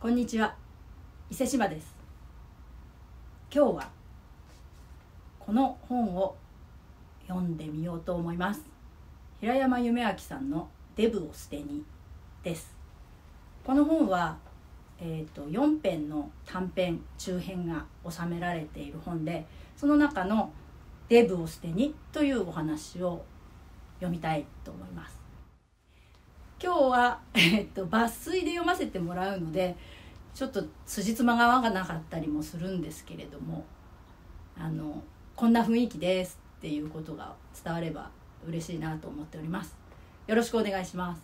こんにちは伊勢志摩です今日はこの本を読んでみようと思います平山夢明さんのデブを捨てにですこの本はえーと4編の短編中編が収められている本でその中の「デブを捨てに」というお話を読みたいと思います。今日は、えっと、抜粋で読ませてもらうのでちょっと辻褄が合わなかったりもするんですけれどもあのこんな雰囲気ですっていうことが伝われば嬉しいなと思っております。よろしくお願いします。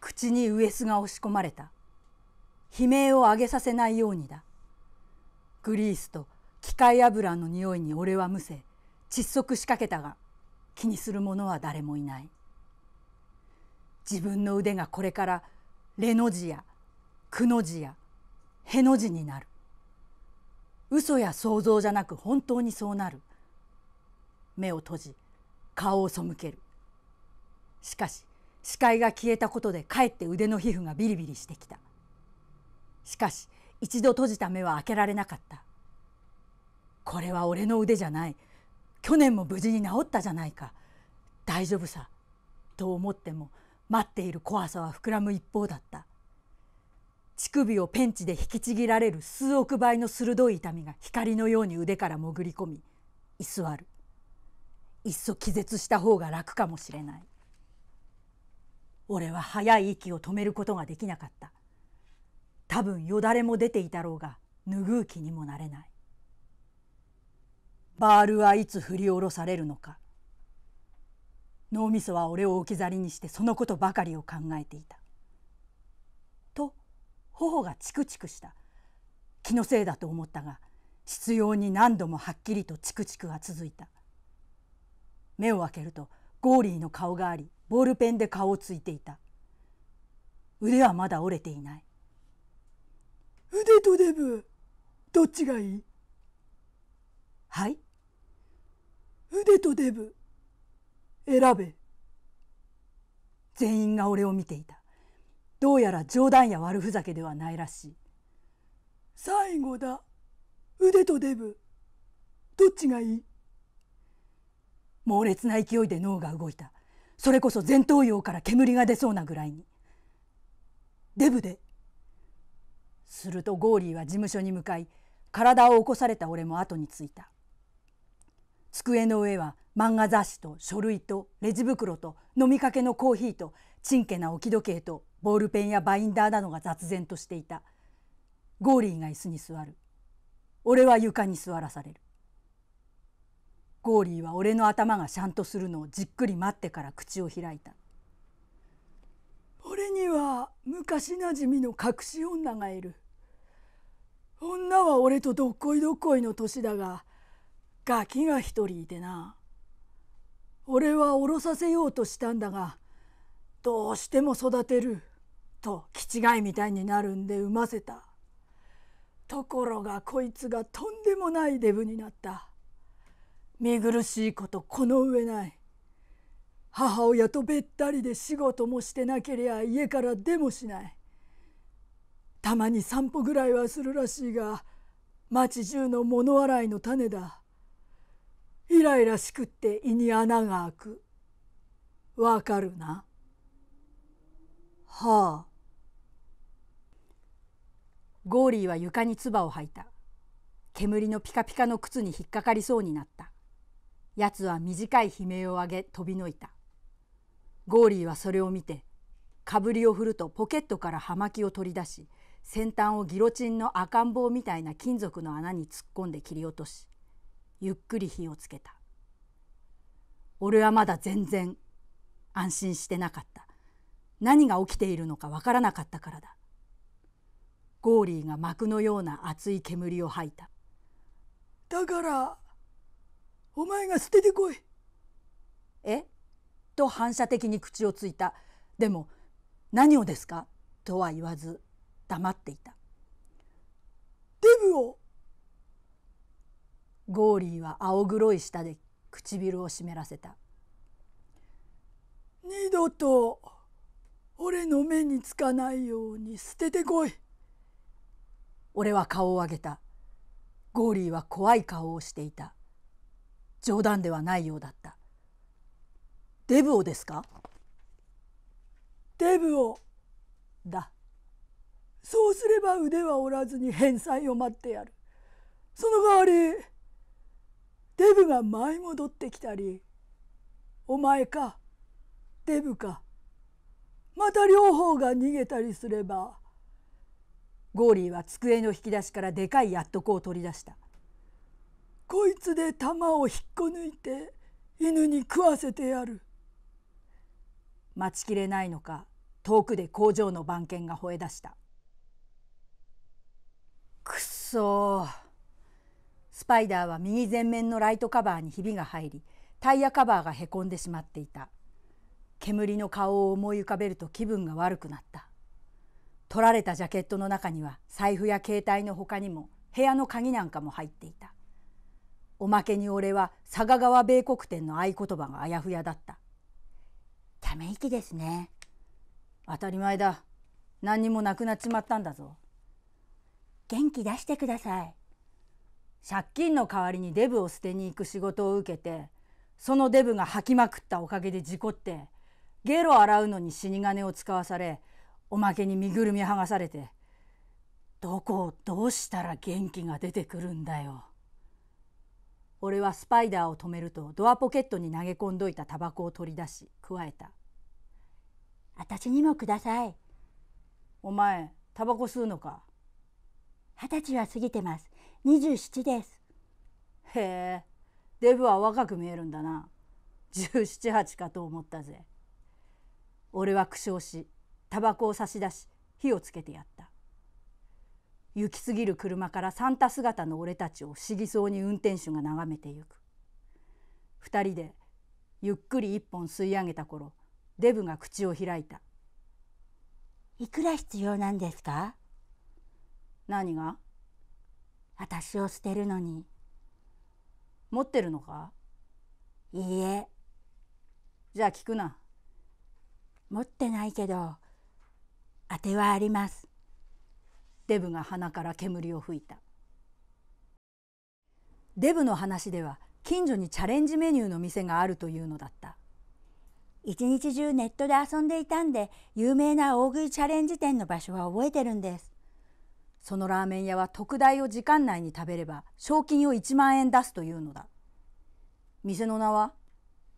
口にウエスが押し込まれた。悲鳴を上げさせないようにだ。グリースと機械油の匂いに俺はむせ窒息しかけたが気にする者は誰もいない自分の腕がこれからレの字やくの字やへの字になる嘘や想像じゃなく本当にそうなる目を閉じ顔を背けるしかし視界が消えたことでかえって腕の皮膚がビリビリしてきたしかし一度閉じた目は開けられなかったこれは俺の腕じゃない去年も無事に治ったじゃないか大丈夫さと思っても待っている怖さは膨らむ一方だった乳首をペンチで引きちぎられる数億倍の鋭い痛みが光のように腕から潜り込み居座るいっそ気絶した方が楽かもしれない俺は早い息を止めることができなかった多分よだれも出ていたろうが拭う気にもなれないバールはいつ振り下ろされるのか脳みそは俺を置き去りにしてそのことばかりを考えていた。と頬がチクチクした気のせいだと思ったが執拗に何度もはっきりとチクチクが続いた目を開けるとゴーリーの顔がありボールペンで顔をついていた腕はまだ折れていない腕とデブどっちがいいはい腕とデブ選べ全員が俺を見ていたどうやら冗談や悪ふざけではないらしい最後だ腕とデブどっちがいい猛烈な勢いで脳が動いたそれこそ前頭葉から煙が出そうなぐらいにデブでするとゴーリーは事務所に向かい体を起こされた俺も後についた机の上は漫画雑誌と書類とレジ袋と飲みかけのコーヒーとちんけな置き時計とボールペンやバインダーなどが雑然としていたゴーリーが椅子に座る俺は床に座らされるゴーリーは俺の頭がシャンとするのをじっくり待ってから口を開いた俺には昔なじみの隠し女がいる女は俺とどっこいどっこいの年だがガキが一人いてな俺は降ろさせようとしたんだがどうしても育てると気違いみたいになるんで産ませたところがこいつがとんでもないデブになった見苦しいことこの上ない母親とべったりで仕事もしてなけりゃ家から出もしないたまに散歩ぐらいはするらしいが町中の物洗いの種だイライラしくって胃に穴が開く。わかるな。はあ。ゴーリーは床に唾を吐いた。煙のピカピカの靴に引っかかりそうになった。やつは短い悲鳴を上げ飛びのいた。ゴーリーはそれを見て、かぶりを振るとポケットから葉巻を取り出し、先端をギロチンの赤ん坊みたいな金属の穴に突っ込んで切り落とし、ゆっくり火をつけた俺はまだ全然安心してなかった何が起きているのかわからなかったからだゴーリーが膜のような熱い煙を吐いただからお前が捨ててこいえと反射的に口をついたでも何をですかとは言わず黙っていたデブをゴーリーは青黒い舌で唇を湿らせた二度と俺の目につかないように捨ててこい俺は顔を上げたゴーリーは怖い顔をしていた冗談ではないようだったデブオですかデブオだそうすれば腕は折らずに返済を待ってやるその代わりデブが舞い戻ってきたり「お前かデブか」また両方が逃げたりすればゴーリーは机の引き出しからでかいやっとこを取り出したこいつで玉を引っこ抜いて犬に食わせてやる待ちきれないのか遠くで工場の番犬が吠え出したくそースパイダーは右前面のライトカバーにひびが入りタイヤカバーがへこんでしまっていた煙の顔を思い浮かべると気分が悪くなった取られたジャケットの中には財布や携帯の他にも部屋の鍵なんかも入っていたおまけに俺は佐賀川米国店の合言葉があやふやだったため息ですね当たり前だ何にもなくなっちまったんだぞ元気出してください借金の代わりにデブを捨てに行く仕事を受けてそのデブが吐きまくったおかげで事故ってゲロ洗うのに死に金を使わされおまけに身ぐるみ剥がされてどこをどうしたら元気が出てくるんだよ。俺はスパイダーを止めるとドアポケットに投げ込んどいたタバコを取り出し加えた。私にもください。お前タバコ吸うのか二十歳は過ぎてます27ですへえデブは若く見えるんだな1 7 8かと思ったぜ俺は苦笑しタバコを差し出し火をつけてやった行き過ぎる車からサンタ姿の俺たちを不思議そうに運転手が眺めてゆく2人でゆっくり一本吸い上げた頃デブが口を開いた「いくら必要なんですか?」何が私を捨てるのに持ってるのかいいえじゃあ聞くな持ってないけど当てはありますデブが鼻から煙を吹いたデブの話では近所にチャレンジメニューの店があるというのだった一日中ネットで遊んでいたんで有名な大食いチャレンジ店の場所は覚えてるんですそのラーメン屋は特大を時間内に食べれば賞金を1万円出すというのだ店の名は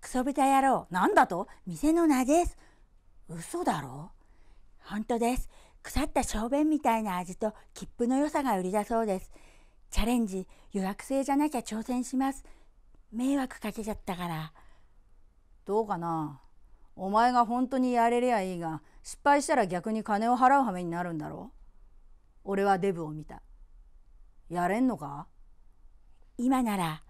クソ豚野郎なんだと店の名です嘘だろ本当です腐った小便みたいな味と切符の良さが売りだそうですチャレンジ予約制じゃなきゃ挑戦します迷惑かけちゃったからどうかなお前が本当にやれりゃいいが失敗したら逆に金を払う羽目になるんだろう俺はデブを見た。やれんのか今なら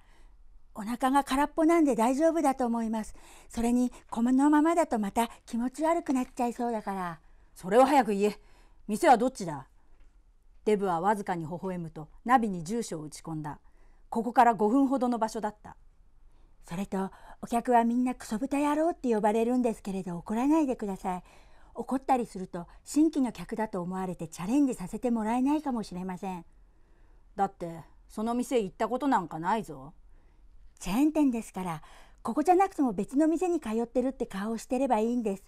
お腹が空っぽなんで大丈夫だと思います。それにこのままだとまた気持ち悪くなっちゃいそうだから。それを早く言え。店はどっちだデブはわずかに微笑むとナビに住所を打ち込んだ。ここから5分ほどの場所だった。それとお客はみんなクソ豚野郎って呼ばれるんですけれど怒らないでください。怒ったりすると新規の客だと思われてチャレンジさせてもらえないかもしれませんだってその店行ったことなんかないぞチェーン店ですからここじゃなくても別の店に通ってるって顔をしてればいいんです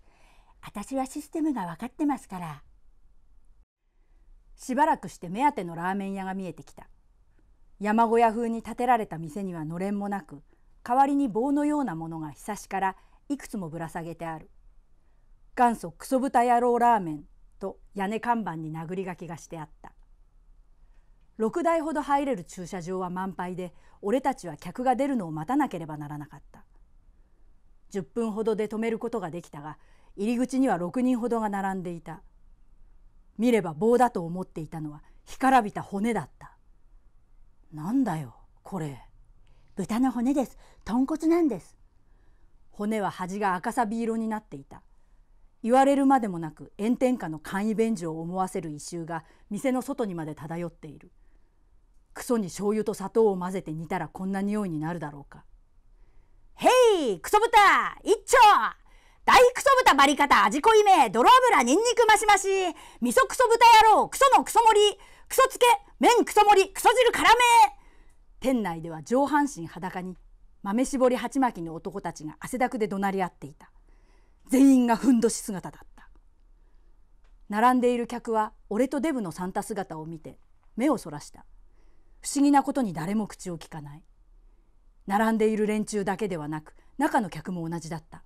私はシステムが分かってますからしばらくして目当てのラーメン屋が見えてきた山小屋風に建てられた店にはのれんもなく代わりに棒のようなものがひさしからいくつもぶら下げてある元祖クソ豚野郎ラーメンと屋根看板に殴り書きがしてあった6台ほど入れる駐車場は満杯で俺たちは客が出るのを待たなければならなかった10分ほどで止めることができたが入り口には6人ほどが並んでいた見れば棒だと思っていたのは干からびた骨だったなんだよこれ豚の骨です豚骨なんです骨は端が赤さび色になっていた言われるまでもなく炎天下の簡易便所を思わせる異臭が店の外にまで漂っているクソに醤油と砂糖を混ぜて煮たらこんな匂いになるだろうか「へいクソ豚一丁大クソ豚バリカタ味濃いめ泥油ニンニクマシマシ味噌クソ豚野郎クソのクソ盛りクソつけ麺クソ盛りクソ汁辛め」店内では上半身裸に豆絞り鉢巻きの男たちが汗だくで怒鳴り合っていた全員がふんどし姿だった並んでいる客は俺とデブのサンタ姿を見て目をそらした不思議なことに誰も口をきかない並んでいる連中だけではなく中の客も同じだった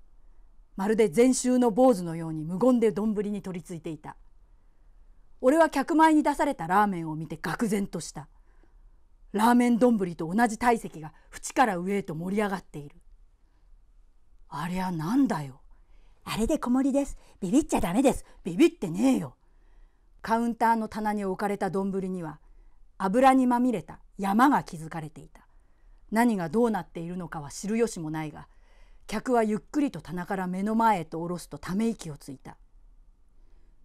まるで禅宗の坊主のように無言で丼に取りついていた俺は客前に出されたラーメンを見て愕然としたラーメン丼と同じ体積が縁から上へと盛り上がっているありゃなんだよあれで子守です。ビビっちゃダメです。ビビってねえよ。カウンターの棚に置かれた丼には油にまみれた山が築かれていた。何がどうなっているのかは知る由もないが、客はゆっくりと棚から目の前へと下ろすとため息をついた。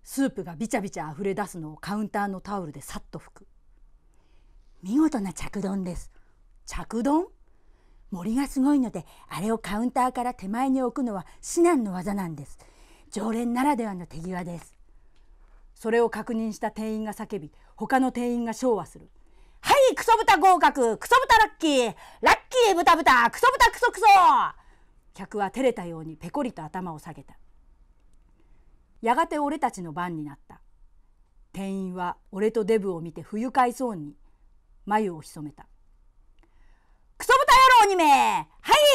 スープがびちゃびちゃ溢れ出すのをカウンターのタオルでさっと拭く。見事な着丼です。着丼森がすごいのであれをカウンターから手前に置くのは至難の技なんです常連ならではの手際ですそれを確認した店員が叫び他の店員が昭和するはいクソ豚合格クソ豚ラッキーラッキー豚豚クソ豚クソクソ客は照れたようにペコリと頭を下げたやがて俺たちの番になった店員は俺とデブを見て不愉快そうに眉をひそめたニメは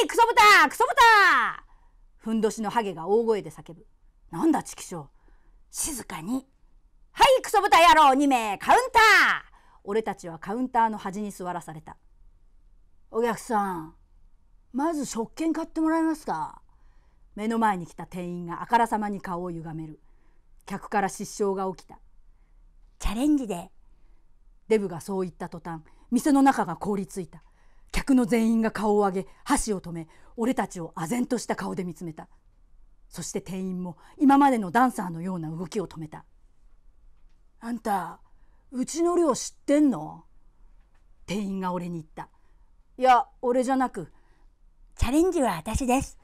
いクソ豚クソ豚ふんどしのハゲが大声で叫ぶなんだチキショ静かにはいクソ豚野郎2名カウンター俺たちはカウンターの端に座らされたお客さんまず食券買ってもらえますか目の前に来た店員があからさまに顔を歪める客から失笑が起きたチャレンジでデブがそう言った途端店の中が凍りついた客の全員が顔を上げ箸を止め俺たちを唖然とした顔で見つめたそして店員も今までのダンサーのような動きを止めた「あんたうちの寮知ってんの?」店員が俺に言った「いや俺じゃなくチャレンジは私です」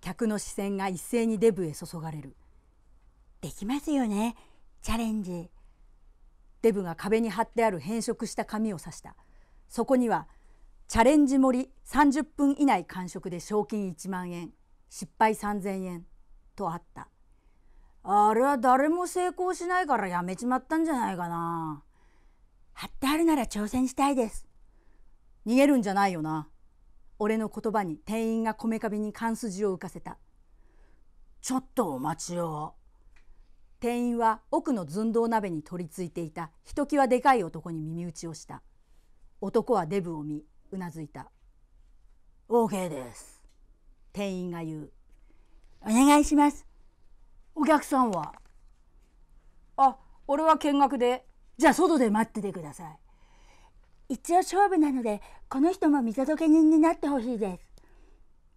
客の視線が一斉にデブへ注がれる「できますよねチャレンジ」デブが壁に貼ってある変色した紙を刺したそこには「チャレンジ盛り30分以内完食で賞金1万円失敗3,000円とあったあれは誰も成功しないからやめちまったんじゃないかな貼ってあるなら挑戦したいです逃げるんじゃないよな俺の言葉に店員がこめかみに缶筋を浮かせたちょっとお待ちを店員は奥の寸胴鍋に取り付いていたひときわでかい男に耳打ちをした男はデブを見うなずいた OK です店員が言うお願いしますお客さんはあ俺は見学でじゃあ外で待っててください一応勝負なのでこの人も見届け人になってほしいです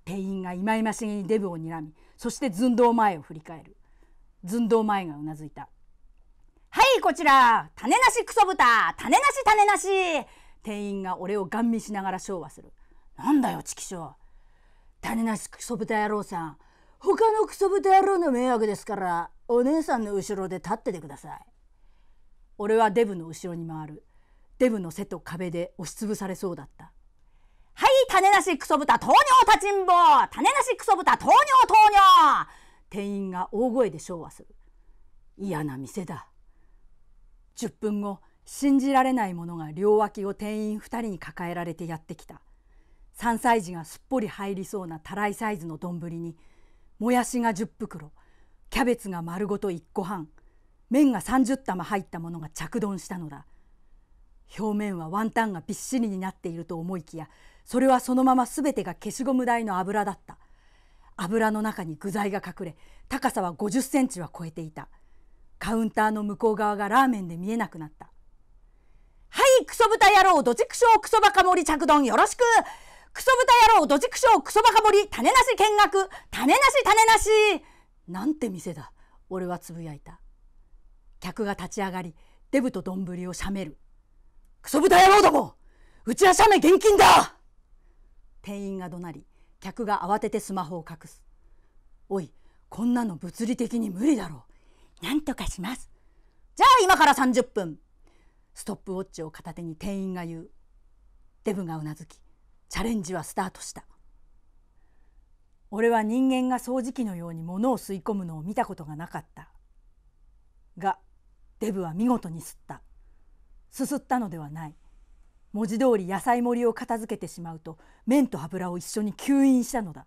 店員が忌々しげにデブを睨みそして寸胴前を振り返る寸胴前がうなずいたはいこちら種なしクソ豚種なし種なし店員が俺をガン見しながら昭和する「なんだよチキショウ種なしクソ豚野郎さん他のクソ豚野郎の迷惑ですからお姉さんの後ろで立っててください」俺はデブの後ろに回るデブの背と壁で押しつぶされそうだった「はい種なしクソ豚糖尿立ちんぼ種なしクソ豚糖尿糖尿」店員が大声で昭和する嫌な店だ10分後信じられない者が両脇を店員2人に抱えられてやってきた3歳児がすっぽり入りそうなたらいサイズの丼にもやしが10袋キャベツが丸ごと1個半麺が30玉入ったものが着丼したのだ表面はワンタンがびっしりになっていると思いきやそれはそのまま全てが消しゴム台の油だった油の中に具材が隠れ高さは50センチは超えていたカウンターの向こう側がラーメンで見えなくなったクソ豚野郎ドジクショウクソバカ盛り着丼よろしくクソ豚野郎ドチくショウクソバカ盛り種なし見学種なし種なしなんて店だ俺はつぶやいた客が立ち上がりデブと丼をしゃめるクソ豚野郎どもうちは写メ現金だ店員が怒鳴り客が慌ててスマホを隠すおいこんなの物理的に無理だろうなんとかしますじゃあ今から30分ストップウォッチを片手に店員が言うデブがうなずきチャレンジはスタートした俺は人間が掃除機のように物を吸い込むのを見たことがなかったがデブは見事に吸ったすすったのではない文字通り野菜盛りを片付けてしまうと麺と油を一緒に吸引したのだ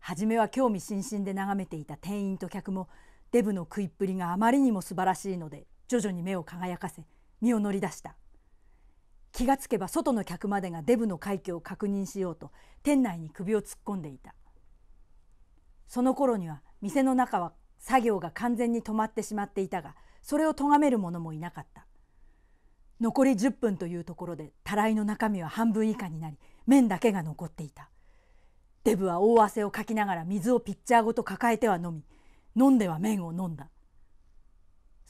初めは興味津々で眺めていた店員と客もデブの食いっぷりがあまりにも素晴らしいので徐々に目を輝かせ身を乗り出した気がつけば外の客までがデブの快挙を確認しようと店内に首を突っ込んでいたその頃には店の中は作業が完全に止まってしまっていたがそれを咎める者もいなかった残り10分というところでたらいの中身は半分以下になり麺だけが残っていたデブは大汗をかきながら水をピッチャーごと抱えては飲み飲んでは麺を飲んだ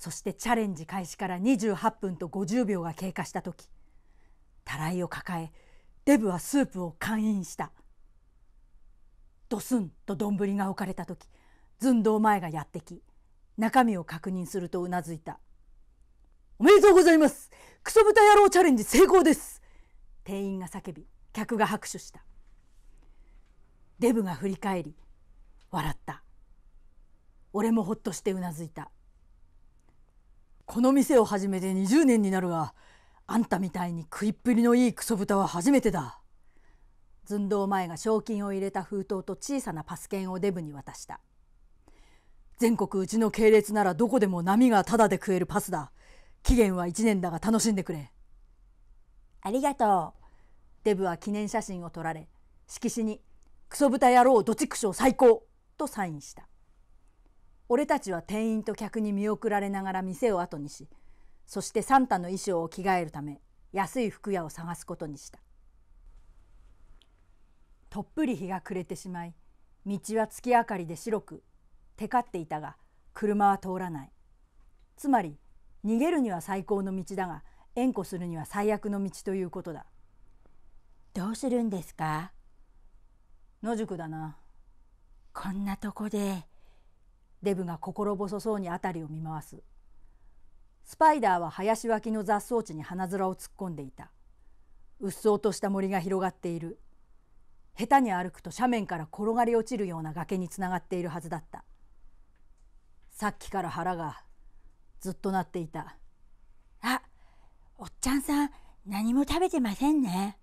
そしてチャレンジ開始から28分と50秒が経過した時たらいを抱えデブはスープを勧飲したドスンと丼が置かれた時寸胴前がやってき中身を確認するとうなずいた「おめでとうございますクソ豚野郎チャレンジ成功です」店員が叫び客が拍手したデブが振り返り笑った俺もほっとしてうなずいた「この店を始めて20年になるがあんたみたいに食いっぷりのいいクソ豚は初めてだ寸胴前が賞金を入れた封筒と小さなパス券をデブに渡した全国うちの系列ならどこでも波がタダで食えるパスだ期限は1年だが楽しんでくれありがとうデブは記念写真を撮られ色紙に「クソ豚野郎どちくしょう最高!」とサインした俺たちは店員と客に見送られながら店を後にしそしてサンタの衣装を着替えるため安い服屋を探すことにしたとっぷり日が暮れてしまい道は月明かりで白くテカっていたが車は通らないつまり逃げるには最高の道だが縁故するには最悪の道ということだどうするんですか野宿だなこんなとこでデブが心細そうに辺りを見回すスパイダーは林脇の雑草地に花面を突っ込んでいたうっそうとした森が広がっている下手に歩くと斜面から転がり落ちるような崖につながっているはずだったさっきから腹がずっと鳴っていたあおっちゃんさん何も食べてませんね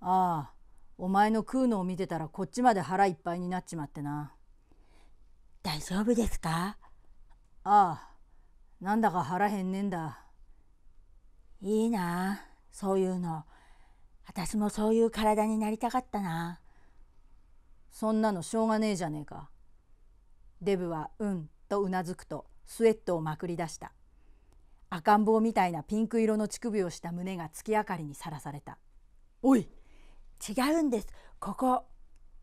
ああお前の食うのを見てたらこっちまで腹いっぱいになっちまってな大丈夫ですかああなんだか腹へんねんだいいなそういうの私もそういう体になりたかったなそんなのしょうがねえじゃねえかデブは「うん」とうなずくとスウェットをまくり出した赤ん坊みたいなピンク色の乳首をした胸が月明かりにさらされた「おい違うんですここ」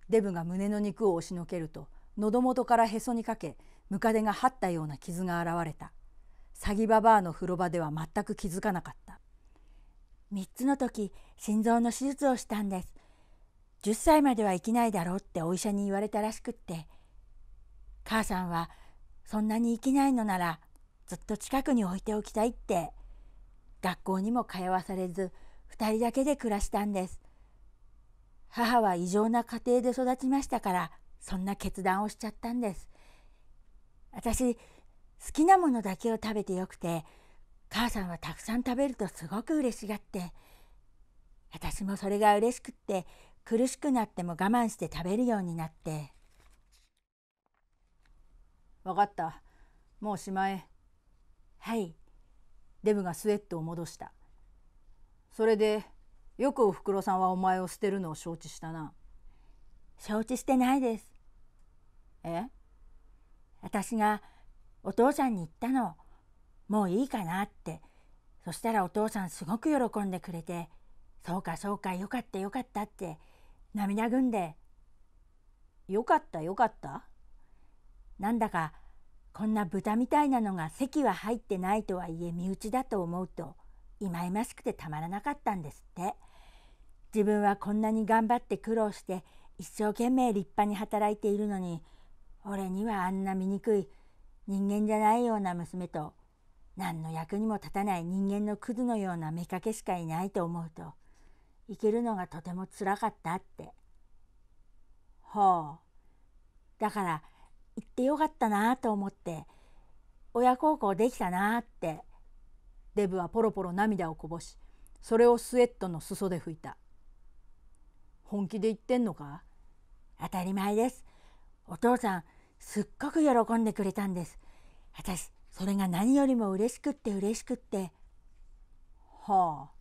デブが胸の肉を押しのけると喉元からへそにかけムカデが張ったような傷が現れた詐欺ババアの風呂場では全く気づかなかった3つの時心臓の手術をしたんです10歳までは生きないだろうってお医者に言われたらしくって母さんはそんなに生きないのならずっと近くに置いておきたいって学校にも通わされず2人だけで暮らしたんです母は異常な家庭で育ちましたからそんな決断をしちゃったんです私好きなものだけを食べてよくて母さんはたくさん食べるとすごく嬉しがって私もそれが嬉しくって苦しくなっても我慢して食べるようになって分かったもうしまえはいデブがスウェットを戻したそれでよくおふくろさんはお前を捨てるのを承知したな承知してないです。え私がお父さんに言ったのもういいかなってそしたらお父さんすごく喜んでくれて「そうかそうかよかったよかった」って涙ぐんで「よかったよかった」なんだかこんな豚みたいなのが席は入ってないとはいえ身内だと思うと忌々しくてたまらなかったんですって。自分はこんなに頑張って苦労して一生懸命立派に働いているのに俺にはあんな醜い人間じゃないような娘と何の役にも立たない人間のクズのような妾しかいないと思うと生きるのがとてもつらかったって。ほうだから行ってよかったなと思って親孝行できたなってデブはポロポロ涙をこぼしそれをスウェットの裾で拭いた。本気で言ってんのか当たり前ですお父さんすっごく喜んでくれたんです私それが何よりも嬉しくって嬉しくってはあ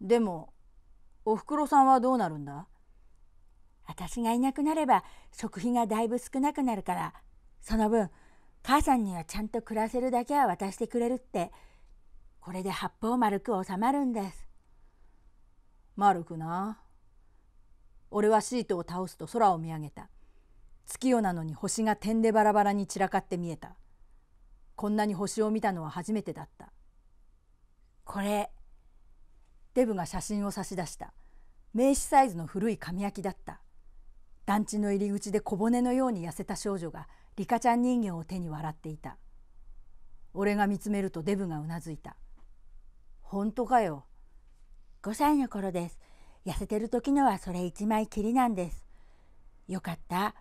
でもおふくろさんはどうなるんだ私がいなくなれば食費がだいぶ少なくなるからその分母さんにはちゃんと暮らせるだけは渡してくれるってこれで八方丸く収まるんです丸くな俺はシートを倒すと空を見上げた月夜なのに星が点でバラバラに散らかって見えたこんなに星を見たのは初めてだったこれデブが写真を差し出した名刺サイズの古い紙焼きだった団地の入り口で小骨のように痩せた少女がリカちゃん人形を手に笑っていた俺が見つめるとデブがうなずいた「本当かよ5歳の頃です痩せてる時のはそれ一枚きりなんですよかった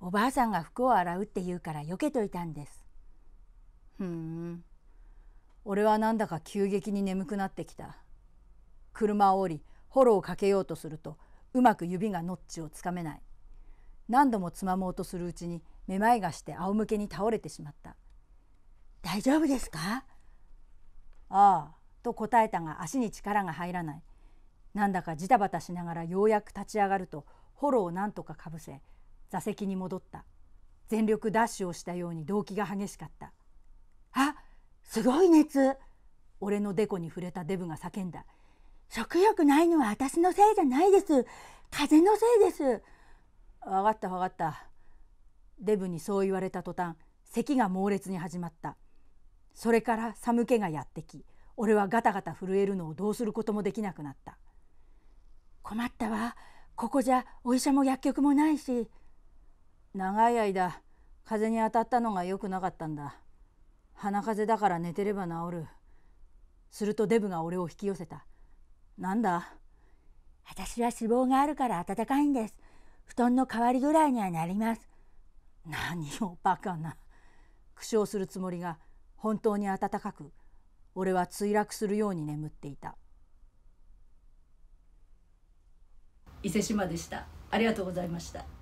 おばあさんが服を洗うって言うから避けといたんですふーん俺はなんだか急激に眠くなってきた車を降りフォローをかけようとするとうまく指がノッチをつかめない何度もつまもうとするうちにめまいがして仰向けに倒れてしまった大丈夫ですかああと答えたが足に力が入らないなんだかジタバタしながらようやく立ち上がるとフォローをなんとかかぶせ座席に戻った全力ダッシュをしたように動機が激しかったあすごい熱俺のデコに触れたデブが叫んだ食欲ないのは私のせいじゃないです風邪のせいです分かった分かったデブにそう言われた途端咳が猛烈に始まったそれから寒気がやってき俺はガタガタ震えるのをどうすることもできなくなった困ったわここじゃお医者も薬局もないし長い間風に当たったのが良くなかったんだ鼻風邪だから寝てれば治るするとデブが俺を引き寄せたなんだ私は脂肪があるから暖かいんです布団の代わりぐらいにはなります何をバカな苦笑するつもりが本当に暖かく俺は墜落するように眠っていた伊勢志摩でしたありがとうございました